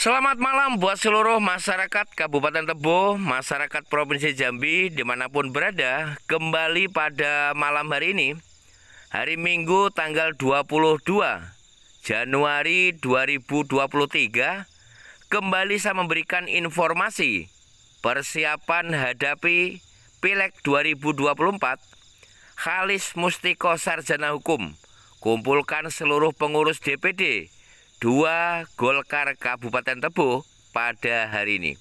Selamat malam buat seluruh masyarakat Kabupaten Tebo, masyarakat Provinsi Jambi, dimanapun berada, kembali pada malam hari ini, hari Minggu tanggal 22 Januari 2023, kembali saya memberikan informasi persiapan hadapi Pileg 2024, Khalis Mustiko Sarjana Hukum, kumpulkan seluruh pengurus DPD, dua Golkar Kabupaten Tebo pada hari ini.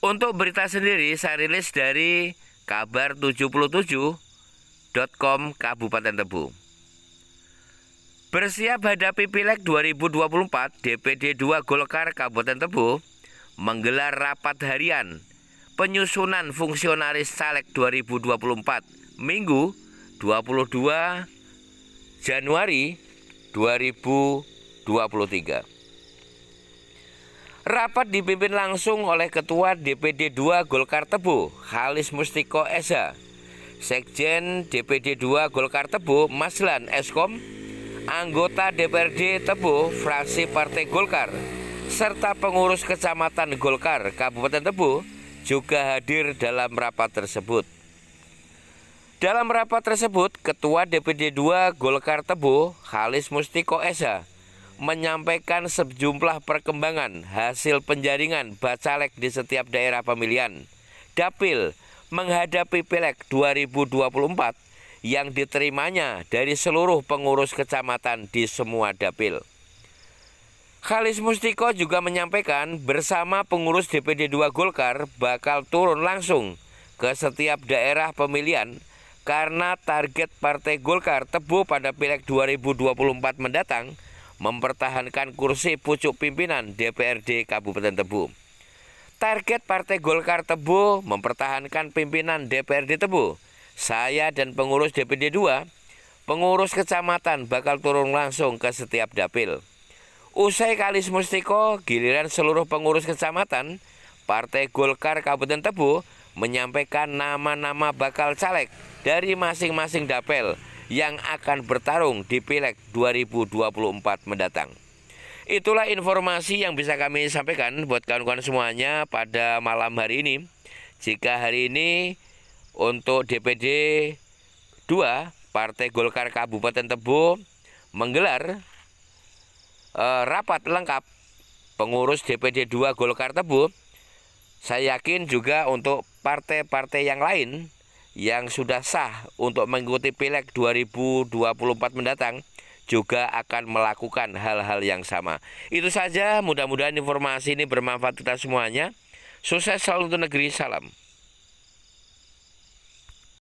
Untuk berita sendiri saya rilis dari kabar77.com Kabupaten Tebo. Bersiap hadapi Pileg 2024, DPD 2 Golkar Kabupaten Tebo menggelar rapat harian penyusunan fungsionaris caleg 2024 Minggu 22 Januari 2024. 23. Rapat dipimpin langsung oleh Ketua DPD 2 Golkar Tebu, Halis Mustiko Esa, Sekjen DPD 2 Golkar Tebu, Maslan Eskom, anggota DPRD Tebu, fraksi Partai Golkar, serta pengurus Kecamatan Golkar Kabupaten Tebu juga hadir dalam rapat tersebut. Dalam rapat tersebut, Ketua DPD 2 Golkar Tebu, Halis Mustiko Esa, menyampaikan sejumlah perkembangan hasil penjaringan bacalek di setiap daerah pemilihan. Dapil menghadapi Pileg 2024 yang diterimanya dari seluruh pengurus kecamatan di semua dapil. Khalis Mustiko juga menyampaikan bersama pengurus DPD 2 Golkar bakal turun langsung ke setiap daerah pemilihan karena target Partai Golkar tebu pada Pileg 2024 mendatang – mempertahankan kursi pucuk pimpinan DPRD Kabupaten Tebu. Target Partai Golkar Tebu mempertahankan pimpinan DPRD Tebu. Saya dan pengurus DPD 2, pengurus kecamatan bakal turun langsung ke setiap dapil. Usai Kalis Mustiko, giliran seluruh pengurus kecamatan Partai Golkar Kabupaten Tebu menyampaikan nama-nama bakal caleg dari masing-masing dapil yang akan bertarung di Pileg 2024 mendatang. Itulah informasi yang bisa kami sampaikan buat kawan-kawan semuanya pada malam hari ini. Jika hari ini untuk DPD 2 Partai Golkar Kabupaten Tebo menggelar eh, rapat lengkap pengurus DPD 2 Golkar Tebo. Saya yakin juga untuk partai-partai yang lain yang sudah sah untuk mengikuti Pileg 2024 mendatang juga akan melakukan hal-hal yang sama. Itu saja, mudah-mudahan informasi ini bermanfaat kita semuanya. Sukses selalu untuk negeri, salam.